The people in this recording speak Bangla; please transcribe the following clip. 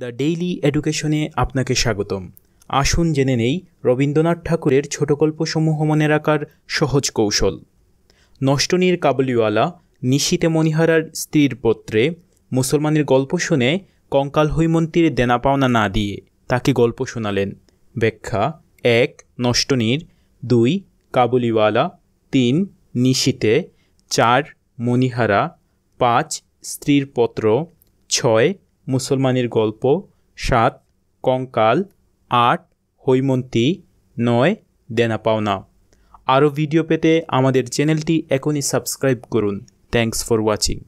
দ্য ডেইলি এডুকেশনে আপনাকে স্বাগতম আসুন জেনে নেই রবীন্দ্রনাথ ঠাকুরের ছোট গল্পসমূহ মনে রাখার সহজ কৌশল নষ্টনীর কাবুলিওয়ালা নিশিতে মণিহারার স্ত্রীর পত্রে মুসলমানের গল্প শুনে কঙ্কাল হৈমন্তীর দেনা পাওনা না দিয়ে তাকে গল্প শোনালেন ব্যাখ্যা এক নষ্টনীর দুই কাবুলিওয়ালা তিন নিশিতে চার মণিহারা পাঁচ স্ত্রীর পত্র ছয় মুসলমানের গল্প সাত কঙ্কাল আট হৈমন্তী নয় দেনা পাওনা আরও ভিডিও পেতে আমাদের চ্যানেলটি এখনই সাবস্ক্রাইব করুন থ্যাংকস ফর ওয়াচিং